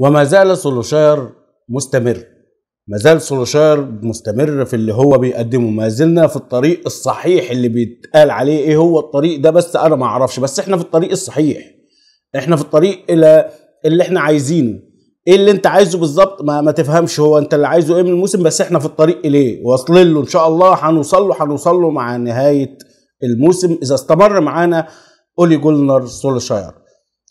وما زال سولوشاير مستمر ما زال سولوشاير مستمر في اللي هو بيقدمه ما زلنا في الطريق الصحيح اللي بيتقال عليه ايه هو الطريق ده بس انا ما اعرفش بس احنا في الطريق الصحيح احنا في الطريق الى اللي احنا عايزينه ايه اللي انت عايزه بالظبط ما, ما تفهمش هو انت اللي عايزه ايه من الموسم بس احنا في الطريق اليه واصلين له ان شاء الله هنوصل له هنوصل له مع نهايه الموسم اذا استمر معانا اولي جولنر سولشاير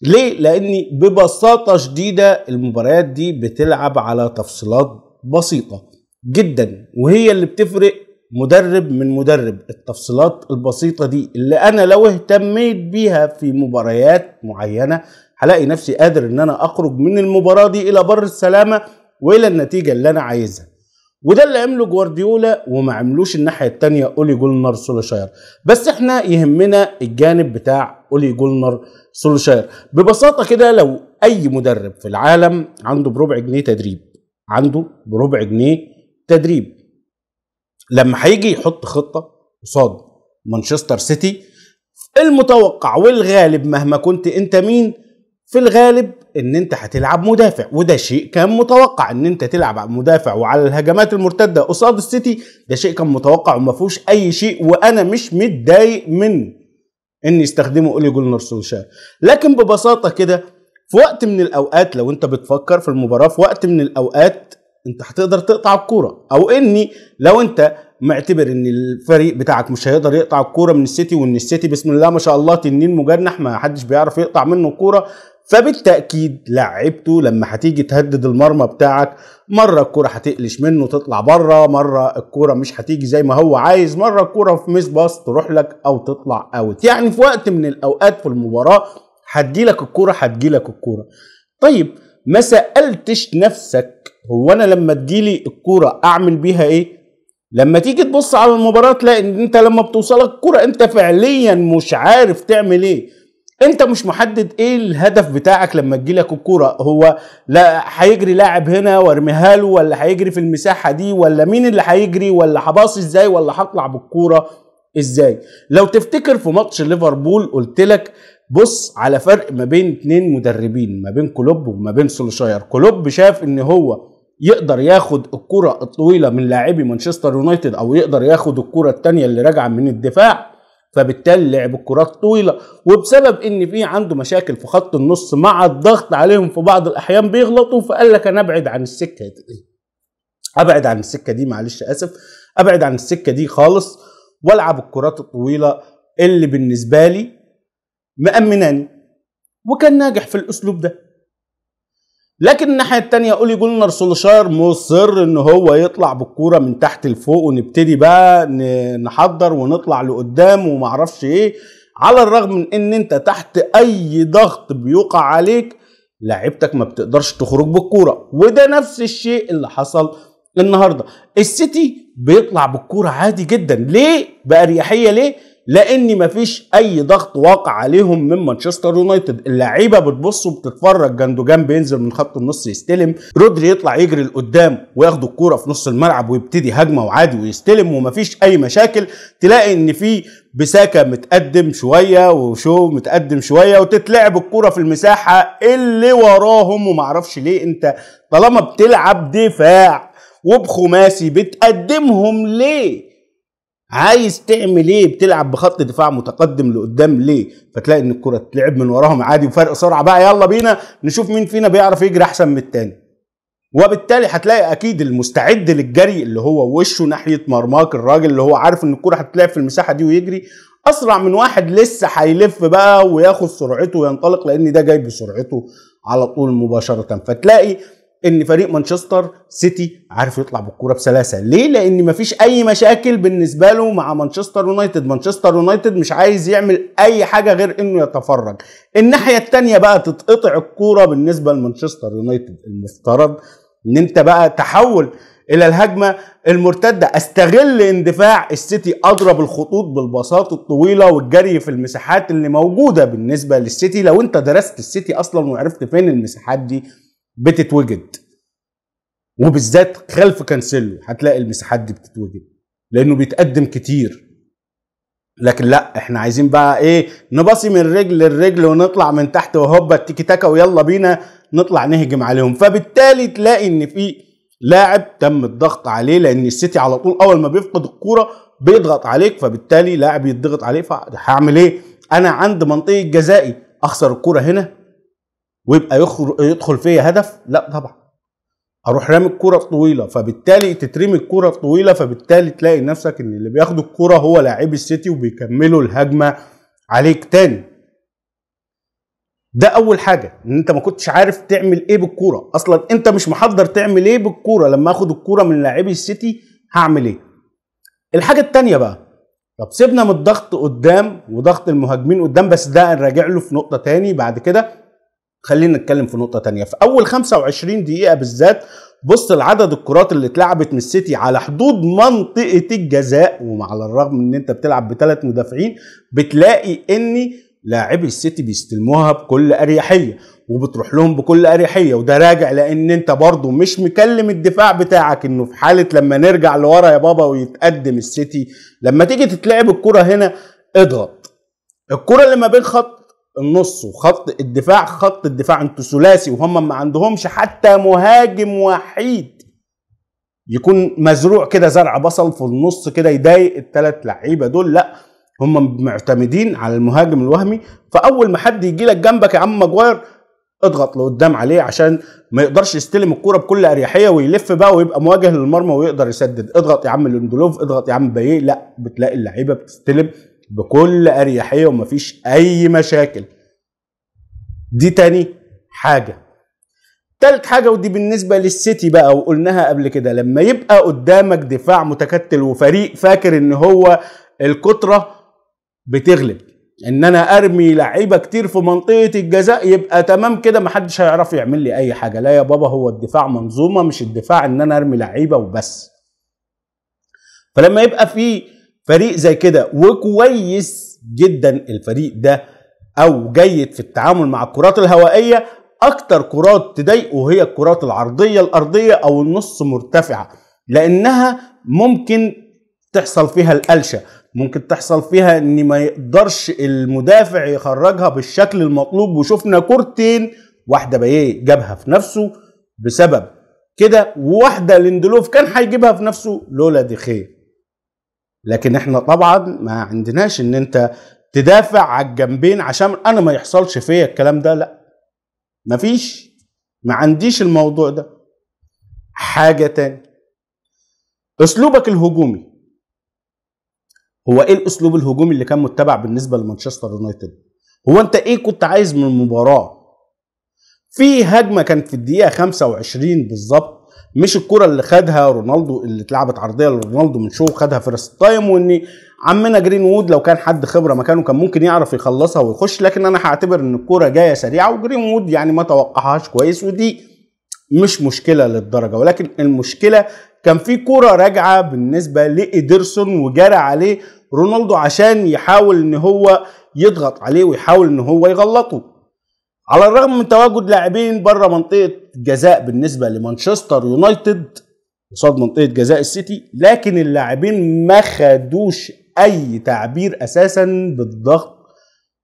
ليه؟ لأن ببساطة شديدة المباريات دي بتلعب على تفصيلات بسيطة جدا وهي اللي بتفرق مدرب من مدرب التفصيلات البسيطة دي اللي أنا لو اهتميت بيها في مباريات معينة هلاقي نفسي قادر إن أنا أخرج من المباراة دي إلى بر السلامة وإلى النتيجة اللي أنا عايزها وده اللي عمله جوارديولا وما عملوش الناحية التانية أولي جولنر سولشاير بس احنا يهمنا الجانب بتاع اولي جولنر سولشاير ببساطه كده لو اي مدرب في العالم عنده بربع جنيه تدريب عنده بربع جنيه تدريب لما هيجي يحط خطه قصاد مانشستر سيتي المتوقع والغالب مهما كنت انت مين في الغالب ان انت هتلعب مدافع وده شيء كان متوقع ان انت تلعب مدافع وعلى الهجمات المرتده قصاد السيتي ده شيء كان متوقع وما فيهوش اي شيء وانا مش متضايق من ان يستخدموا اولي جولنر سولشار لكن ببساطه كده في وقت من الاوقات لو انت بتفكر في المباراه في وقت من الاوقات انت هتقدر تقطع الكوره او اني لو انت معتبر ان الفريق بتاعك مش هيقدر يقطع الكوره من السيتي وان السيتي بسم الله ما شاء الله تنين مجنح ما حدش بيعرف يقطع منه الكوره فبالتاكيد لعبته لما هتيجي تهدد المرمى بتاعك مره الكوره هتقلش منه تطلع بره مره الكوره مش هتيجي زي ما هو عايز مره الكوره في ميس باص تروح لك او تطلع اوت يعني في وقت من الاوقات في المباراه هتجيلك هتجي هتجيلك الكوره طيب ما سالتش نفسك هو انا لما تجيلي الكوره اعمل بيها ايه لما تيجي تبص على المباراه تلاقي ان انت لما بتوصلك الكوره انت فعليا مش عارف تعمل ايه انت مش محدد ايه الهدف بتاعك لما تجيلك الكوره هو لا هيجري لاعب هنا وارميها له ولا هيجري في المساحه دي ولا مين اللي هيجري ولا هباص ازاي ولا هطلع بالكوره ازاي لو تفتكر في ماتش ليفربول قلت لك بص على فرق ما بين اتنين مدربين ما بين كلوب وما بين سولشاير كلوب شاف ان هو يقدر ياخد الكرة الطويلة من لاعبي مانشستر يونايتد او يقدر ياخد الكرة الثانيه اللي راجعة من الدفاع فبالتالي لعب الكرات طويله وبسبب ان في عنده مشاكل في خط النص مع الضغط عليهم في بعض الاحيان بيغلطوا فقال لك انا ابعد عن السكه دي ابعد عن السكه دي معلش اسف ابعد عن السكه دي خالص والعب الكرات الطويله اللي بالنسبه لي مامناني وكان ناجح في الاسلوب ده لكن الناحيه التانية قولي جولنر سولشار مصر ان هو يطلع بالكوره من تحت لفوق ونبتدي بقى نحضر ونطلع لقدام ومعرفش ايه على الرغم من ان انت تحت اي ضغط بيقع عليك لعبتك ما بتقدرش تخرج بالكوره وده نفس الشيء اللي حصل النهارده السيتي بيطلع بالكوره عادي جدا ليه باريحيه ليه لان مفيش اي ضغط واقع عليهم من مانشستر يونايتد اللعيبه بتبص وبتتفرج جندوجان بينزل من خط النص يستلم رودري يطلع يجري لقدام وياخد الكوره في نص الملعب ويبتدي هجمه وعادي ويستلم ومفيش اي مشاكل تلاقي ان في بساكا متقدم شويه وشو متقدم شويه وتتلعب الكوره في المساحه اللي وراهم ومعرفش ليه انت طالما بتلعب دفاع وبخماسي بتقدمهم ليه عايز تعمل ايه بتلعب بخط دفاع متقدم لقدام ليه فتلاقي ان الكره تلعب من وراهم عادي وفرق سرعه بقى يلا بينا نشوف مين فينا بيعرف يجري احسن من التاني وبالتالي هتلاقي اكيد المستعد للجري اللي هو وشه ناحيه مرماك الراجل اللي هو عارف ان الكره هتتلعب في المساحه دي ويجري اسرع من واحد لسه هيلف بقى وياخد سرعته وينطلق لان ده جاي بسرعته على طول مباشره فتلاقي ان فريق مانشستر سيتي عارف يطلع بالكوره بسلاسه ليه لان مفيش اي مشاكل بالنسبه له مع مانشستر يونايتد مانشستر يونايتد مش عايز يعمل اي حاجه غير انه يتفرج الناحيه الثانيه بقى تتقطع الكوره بالنسبه لمانشستر يونايتد المفترض ان انت بقى تحول الى الهجمه المرتده استغل اندفاع السيتي اضرب الخطوط بالبساطه الطويله والجري في المساحات اللي موجوده بالنسبه للسيتي لو انت درست السيتي اصلا وعرفت فين المساحات دي بتتوجد وبالذات خلف كانسيلو هتلاقي المساحات دي بتتوجد لانه بيتقدم كتير لكن لا احنا عايزين بقى ايه نباصي من رجل للرجل ونطلع من تحت وهوبا التيكي تاكا ويلا بينا نطلع نهجم عليهم فبالتالي تلاقي ان في لاعب تم الضغط عليه لان السيتي على طول اول ما بيفقد الكوره بيضغط عليك فبالتالي لاعب يضغط عليه فهعمل ايه انا عند منطقه جزائي اخسر الكوره هنا ويبقى يدخل فيا هدف لا طبعا اروح رامي الكوره الطويله فبالتالي تترمي الكوره الطويله فبالتالي تلاقي نفسك ان اللي بياخدوا الكوره هو لاعبي السيتي وبيكملوا الهجمه عليك تاني ده اول حاجه ان انت ما كنتش عارف تعمل ايه بالكوره اصلا انت مش محضر تعمل ايه بالكوره لما اخد الكوره من لاعبي السيتي هعمل ايه الحاجه الثانيه بقى طب سيبنا من الضغط قدام وضغط المهاجمين قدام بس ده نراجع له في نقطه تاني بعد كده خلينا نتكلم في نقطة تانية في أول 25 دقيقة بالذات بص لعدد الكرات اللي اتلعبت من السيتي على حدود منطقة الجزاء وعلى الرغم ان انت بتلعب بثلاث مدافعين بتلاقي ان لاعبي السيتي بيستلموها بكل اريحيه وبتروح لهم بكل اريحيه وده راجع لان انت برضه مش مكلم الدفاع بتاعك انه في حاله لما نرجع لورا يا بابا ويتقدم السيتي لما تيجي تتلعب الكره هنا اضغط الكره اللي ما بين خط النص وخط الدفاع خط الدفاع انتوا ثلاثي وهم ما عندهمش حتى مهاجم وحيد يكون مزروع كده زرع بصل في النص كده يضايق الثلاث لعيبه دول لا هم معتمدين على المهاجم الوهمي فاول ما حد يجي لك جنبك يا عم ماجواير اضغط لقدام عليه عشان ما يقدرش يستلم الكرة بكل اريحيه ويلف بقى ويبقى مواجه للمرمى ويقدر يسدد اضغط يا عم لندلوف اضغط يا عم بايه لا بتلاقي اللعيبه بتستلم بكل اريحيه ومفيش اي مشاكل دي تاني حاجه تالت حاجه ودي بالنسبه للسيتي بقى وقلناها قبل كده لما يبقى قدامك دفاع متكتل وفريق فاكر ان هو الكتره بتغلب ان انا ارمي لعيبه كتير في منطقه الجزاء يبقى تمام كده محدش هيعرف يعمل لي اي حاجه لا يا بابا هو الدفاع منظومه مش الدفاع ان انا ارمي لعيبه وبس فلما يبقى في فريق زي كده وكويس جدا الفريق ده او جيد في التعامل مع الكرات الهوائيه اكتر كرات تضايقه هي الكرات العرضيه الارضيه او النص مرتفعه لانها ممكن تحصل فيها القلشه ممكن تحصل فيها ان ما يقدرش المدافع يخرجها بالشكل المطلوب وشفنا كورتين واحده بايه جابها في نفسه بسبب كده وواحده لندلوف كان هيجيبها في نفسه لولا دي خير لكن احنا طبعا ما عندناش ان انت تدافع على الجنبين عشان انا ما يحصلش فيا الكلام ده لا مفيش ما عنديش الموضوع ده حاجه تاني اسلوبك الهجومي هو ايه الاسلوب الهجومي اللي كان متبع بالنسبه لمانشستر يونايتد هو انت ايه كنت عايز من المباراه في هجمه كانت في الدقيقه 25 بالظبط مش الكره اللي خدها رونالدو اللي اتلعبت عرضيه لرونالدو من شو خدها فيرست تايم وان عمنا جرين وود لو كان حد خبره مكانه كان ممكن يعرف يخلصها ويخش لكن انا هعتبر ان الكره جايه سريعه وجرين وود يعني ما توقعهاش كويس ودي مش مشكله للدرجه ولكن المشكله كان في كرة راجعة بالنسبة لإيدرسون وجرى عليه رونالدو عشان يحاول إن هو يضغط عليه ويحاول إن هو يغلطه على الرغم من تواجد لاعبين بره منطقه جزاء بالنسبه لمانشستر يونايتد قصاد منطقه جزاء السيتي لكن اللاعبين ما خدوش اي تعبير اساسا بالضغط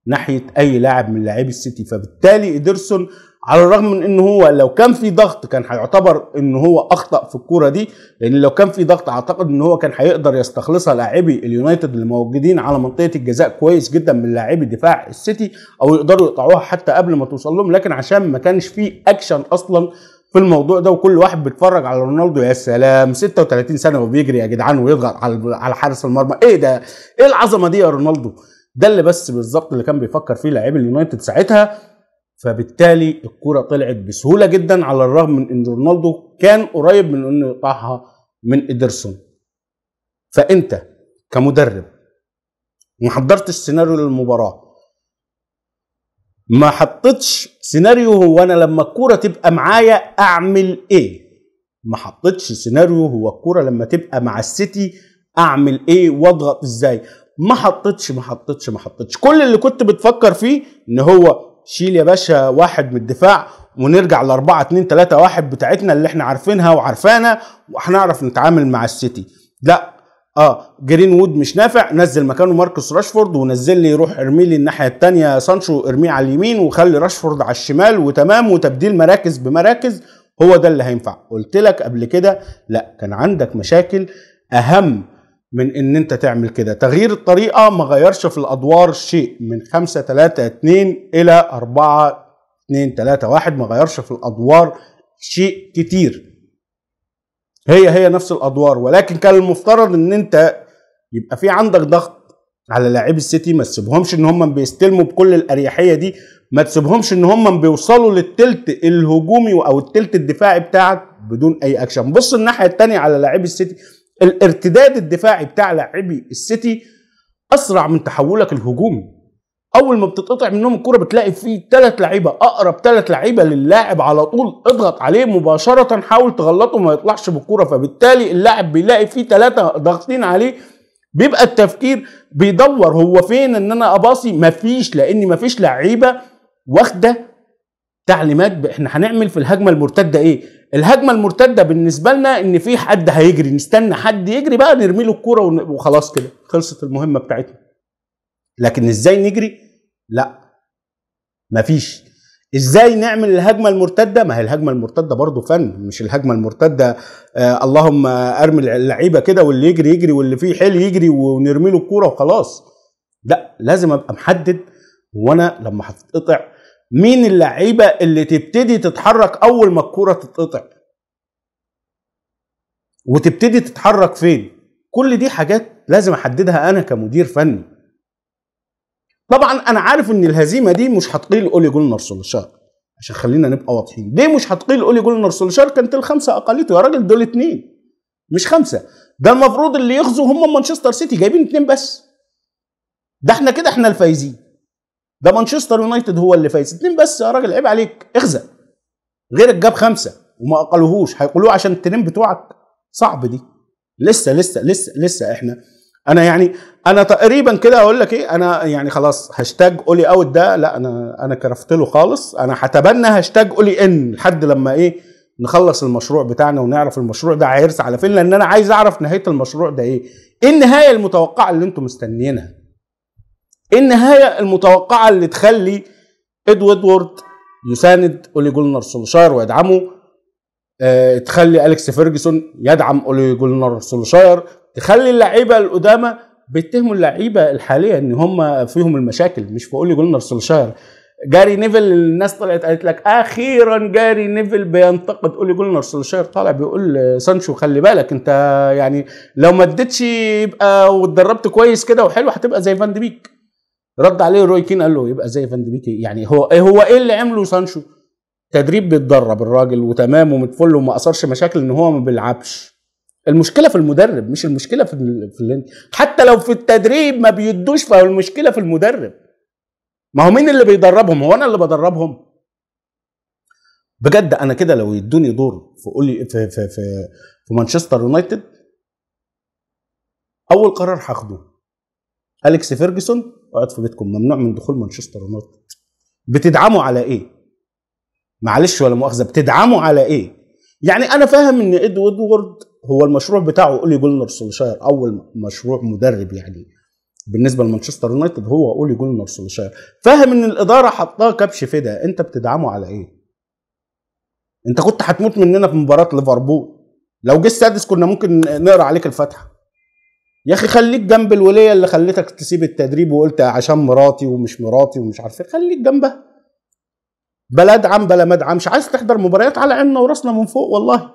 ناحيه اي لاعب من لاعبي السيتي فبالتالي ادرسون على الرغم من ان هو لو كان في ضغط كان هيعتبر ان هو اخطا في الكوره دي لان لو كان في ضغط اعتقد ان هو كان هيقدر يستخلصها لاعبي اليونايتد اللي موجودين على منطقه الجزاء كويس جدا من لاعبي دفاع السيتي او يقدروا يقطعوها حتى قبل ما توصل لهم لكن عشان ما كانش في اكشن اصلا في الموضوع ده وكل واحد بيتفرج على رونالدو يا سلام 36 سنه وبيجري يا جدعان ويضغط على على حارس المرمى ايه ده ايه العظمه دي يا رونالدو ده اللي بس بالظبط اللي كان بيفكر فيه لاعبي اليونايتد ساعتها فبالتالي الكرة طلعت بسهولة جدا على الرغم من ان رونالدو كان قريب من انه يقطعها من إيدرسون فأنت كمدرب ما حضرتش سيناريو للمباراة ما حطيتش سيناريو هو انا لما الكوره تبقى معايا اعمل ايه ما حطيتش سيناريو هو الكوره لما تبقى مع السيتي اعمل ايه واضغط ازاي ما حطيتش ما حطيتش ما حطيتش كل اللي كنت بتفكر فيه ان هو شيل يا باشا واحد من الدفاع ونرجع ل 4 2 3 1 بتاعتنا اللي احنا عارفينها وعارفانا وهنعرف نتعامل مع السيتي لا اه جرين وود مش نافع نزل مكانه ماركوس راشفورد ونزل لي روح ارمي لي الناحيه الثانيه سانشو ارميه على اليمين وخلي راشفورد على الشمال وتمام وتبديل مراكز بمراكز هو ده اللي هينفع قلت لك قبل كده لا كان عندك مشاكل اهم من ان انت تعمل كده تغيير الطريقه ما غيرش في الادوار شيء من 5 3 2 الى 4 2 3 1 ما غيرش في الادوار شيء كتير هي هي نفس الادوار ولكن كان المفترض ان انت يبقى في عندك ضغط على لاعبي السيتي ما تسيبهمش ان هم بيستلموا بكل الاريحيه دي ما تسيبهمش ان هم بيوصلوا للتلت الهجومي او التلت الدفاعي بتاعك بدون اي اكشن بص الناحيه الثانيه على لاعبي السيتي الارتداد الدفاعي بتاع لاعبي السيتي اسرع من تحولك الهجومي اول ما بتتقطع منهم الكره بتلاقي في ثلاث لعيبه اقرب ثلاث لعيبه للاعب على طول اضغط عليه مباشره حاول تغلطه ما يطلعش بالكره فبالتالي اللاعب بيلاقي في ثلاثه ضاغطين عليه بيبقى التفكير بيدور هو فين ان انا اباصي مفيش لان مفيش لعيبه واخده تعليمات احنا هنعمل في الهجمه المرتده ايه الهجمه المرتده بالنسبه لنا ان في حد هيجري نستنى حد يجري بقى نرمي له الكوره وخلاص كده خلصت المهمه بتاعتنا لكن ازاي نجري لا مفيش ازاي نعمل الهجمه المرتده ما هي الهجمه المرتده برضه فن مش الهجمه المرتده آه اللهم ارمي اللعيبه كده واللي يجري يجري واللي فيه حيل يجري ونرمي له الكوره وخلاص لا لازم ابقى محدد وانا لما هتتقطع مين اللعيبه اللي تبتدي تتحرك اول ما الكوره تتقطع وتبتدي تتحرك فين كل دي حاجات لازم احددها انا كمدير فني طبعا انا عارف ان الهزيمه دي مش هتقيل اولي جولنر سولشار عشان خلينا نبقى واضحين ليه مش هتقيل اولي جولنر سولشار كانت الخمسه اقاليته يا راجل دول اتنين مش خمسه ده المفروض اللي يغزو هم مانشستر سيتي جايبين اتنين بس ده احنا كده احنا الفايزين ده مانشستر يونايتد هو اللي فايز اتنين بس يا راجل عيب عليك اخزق غيرك جاب خمسه وما اقلوهوش هيقولوه عشان التنين بتوعك صعب دي لسه لسه لسه لسه احنا انا يعني انا تقريبا كده اقول لك ايه انا يعني خلاص هاشتاج اولي اوت ده لا انا انا كرفت له خالص انا هتبنى هاشتاج اولي ان لحد لما ايه نخلص المشروع بتاعنا ونعرف المشروع ده هيرسى على فين لان انا عايز اعرف نهايه المشروع ده ايه ايه النهايه المتوقعه اللي انتم مستنيينها ايه النهايه المتوقعه اللي تخلي ادوارد وورد يساند اولي جولنر سولشاير ويدعمه أه تخلي اليكس فيرجسون يدعم اولي جولنر سولشاير تخلي اللعيبه القدامى بيتهموا اللعيبه الحاليه ان هم فيهم المشاكل مش في اولي جولنر سولشاير جاري نيفل الناس طلعت قالت لك اخيرا جاري نيفل بينتقد اولي جولنر سولشاير طالع بيقول سانشو خلي بالك انت يعني لو ما اديتش يبقى واتدربت كويس كده وحلو هتبقى زي فان دي بيك رد عليه روي كين قال له يبقى زي فان ديبيك يعني هو إيه هو ايه اللي عمله سانشو تدريب بيتدرب الراجل وتمام ومتفل وما اثرش مشاكل ان هو ما بيلعبش المشكله في المدرب مش المشكله في في اللي حتى لو في التدريب ما بيدوش فالمشكله في المدرب ما هو مين اللي بيدربهم هو انا اللي بدربهم بجد انا كده لو يدوني دور في قولي في في في, في مانشستر يونايتد اول قرار هاخده اليكس فيرجسون وقاعد في بيتكم ممنوع من دخول مانشستر يونايتد بتدعموا على ايه؟ معلش ولا مؤاخذه بتدعموا على ايه؟ يعني انا فاهم ان ادوارد هو المشروع بتاعه اولي جولنر سولشاير اول مشروع مدرب يعني بالنسبه لمانشستر يونايتد هو اولي جولنر سولشاير فاهم ان الاداره حطاه كبش فدا انت بتدعمه على ايه؟ انت كنت هتموت مننا في مباراه ليفربول لو جه السادس كنا ممكن نقرا عليك الفاتحه يا اخي خليك جنب الوليه اللي خلتك تسيب التدريب وقلت عشان مراتي ومش مراتي ومش عارف إيه. خليك جنبها بلا ادعم بلا ما مش عايز تحضر مباريات على عيننا وراسنا من فوق والله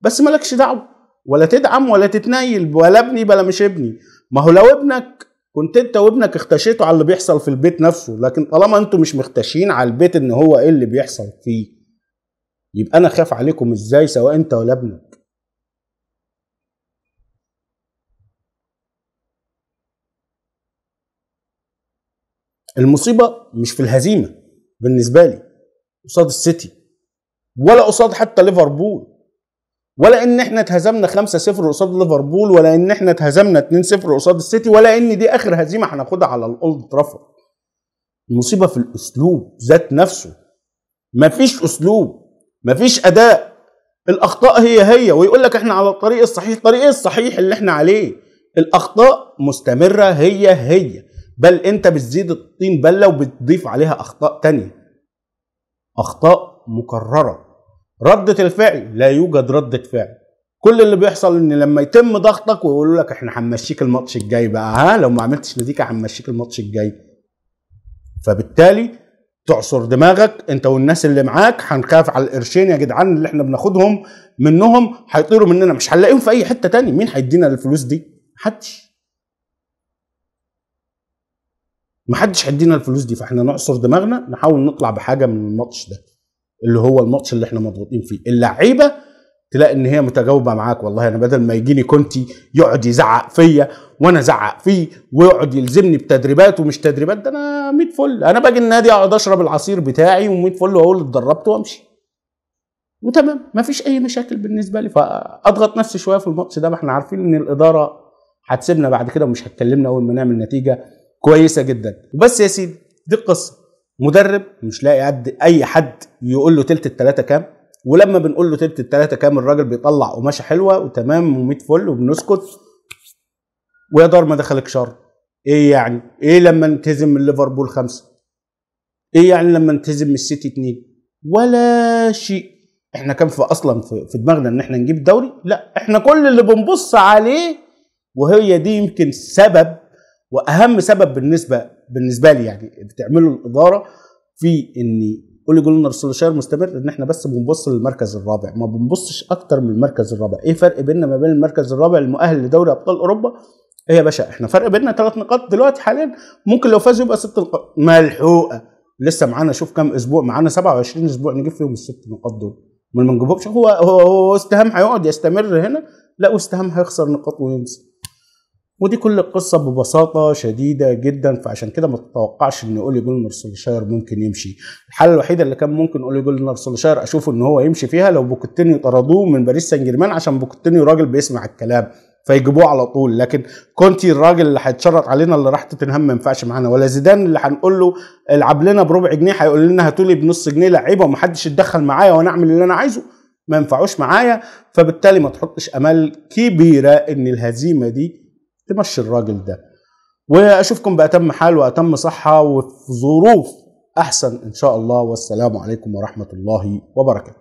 بس مالكش دعوه ولا تدعم ولا تتنيل ولا ابني بلا مش ابني ما هو لو ابنك كنت انت وابنك اختشيتوا على اللي بيحصل في البيت نفسه لكن طالما انتوا مش مختشين على البيت ان هو ايه اللي بيحصل فيه يبقى انا خاف عليكم ازاي سواء انت ولا ابنك المصيبه مش في الهزيمه بالنسبه لي قصاد السيتي ولا قصاد حتى ليفربول ولا ان احنا اتهزمنا 5-0 قصاد ليفربول ولا ان احنا اتهزمنا 2-0 قصاد السيتي ولا ان دي اخر هزيمه هناخدها على الاولد ترافورد المصيبه في الاسلوب ذات نفسه مفيش اسلوب مفيش اداء الاخطاء هي هي ويقول لك احنا على الطريق الصحيح الطريق الصحيح اللي احنا عليه الاخطاء مستمره هي هي بل انت بتزيد الطين بله وبتضيف عليها اخطاء تانية اخطاء مكرره ردة الفعل لا يوجد ردة فعل كل اللي بيحصل ان لما يتم ضغطك ويقولوا لك احنا هنمشيك الماتش الجاي بقى ها لو ما عملتش نتيجه هنمشيك الماتش الجاي فبالتالي تعصر دماغك انت والناس اللي معاك هنخاف على القرشين يا جدعان اللي احنا بناخدهم منهم هيطيروا مننا مش هنلاقيهم في اي حته تاني مين هيدينا الفلوس دي؟ محدش محدش هيدينا الفلوس دي فاحنا نعصر دماغنا نحاول نطلع بحاجه من الماتش ده اللي هو الماتش اللي احنا مضغوطين فيه اللعيبه تلاقي ان هي متجاوبه معاك والله انا بدل ما يجيني كونتي يقعد يزعق فيا وانا ازعق فيه ويقعد يلزمني بتدريبات ومش تدريبات ده انا 100 فل انا باجي النادي اقعد اشرب العصير بتاعي و100 فل واقول اتدربت وامشي وتمام مفيش اي مشاكل بالنسبه لي فاضغط نفسي شويه في الماتش ده ما احنا عارفين ان الاداره هتسيبنا بعد كده ومش هتكلمنا اول ما نعمل نتيجه كويسه جدا وبس يا سيدي دي القصه مدرب مش لاقي قد اي حد يقول له تلت الثلاثه كام ولما بنقول له تلت الثلاثه كام الراجل بيطلع قماشه حلوه وتمام و100 فل وبنسكت ويا دار ما دخلك شر ايه يعني ايه لما نتهزم من ليفربول خمسه ايه يعني لما نتهزم من السيتي اتنين ولا شيء احنا كان في اصلا في دماغنا ان احنا نجيب دوري لا احنا كل اللي بنبص عليه وهي دي يمكن سبب واهم سبب بالنسبه بالنسبه لي يعني بتعمله الاداره في ان اولي رسول الشهر مستمر ان احنا بس بنبص للمركز الرابع ما بنبصش اكتر من المركز الرابع ايه فرق بيننا ما بين المركز الرابع المؤهل لدوري ابطال اوروبا ايه يا باشا احنا فرق بيننا ثلاث نقاط دلوقتي حاليا ممكن لو فاز يبقى ست نقاط ملحوقه لسه معانا شوف كام اسبوع معانا 27 اسبوع نجيب فيهم الست نقاط دول ما نجيبهمش هو هو استهام هيقعد يستمر هنا لا واستهام هيخسر نقاط وينزل ودي كل القصه ببساطه شديده جدا فعشان كده ما تتوقعش ان اولي جولنر سولشاير ممكن يمشي الحاله الوحيده اللي كان ممكن اولي جولنر سولشاير اشوفه ان هو يمشي فيها لو بوكتينيو طردوه من باريس سان جيرمان عشان بوكتينيو راجل بيسمع الكلام فيجيبوه على طول لكن كونتي الراجل اللي هيتشرط علينا اللي راح توتنهام ما ينفعش معانا ولا زيدان اللي هنقول له العب لنا بربع جنيه هيقول لنا هاتولي بنص جنيه لعيبه ومحدش يتدخل معايا وانا اعمل اللي انا عايزه ما ينفعوش معايا فبالتالي ما تحطش امال كبيره ان الهزيمه دي تمشي الراجل ده واشوفكم باتم حال واتم صحه وفي ظروف احسن ان شاء الله والسلام عليكم ورحمه الله وبركاته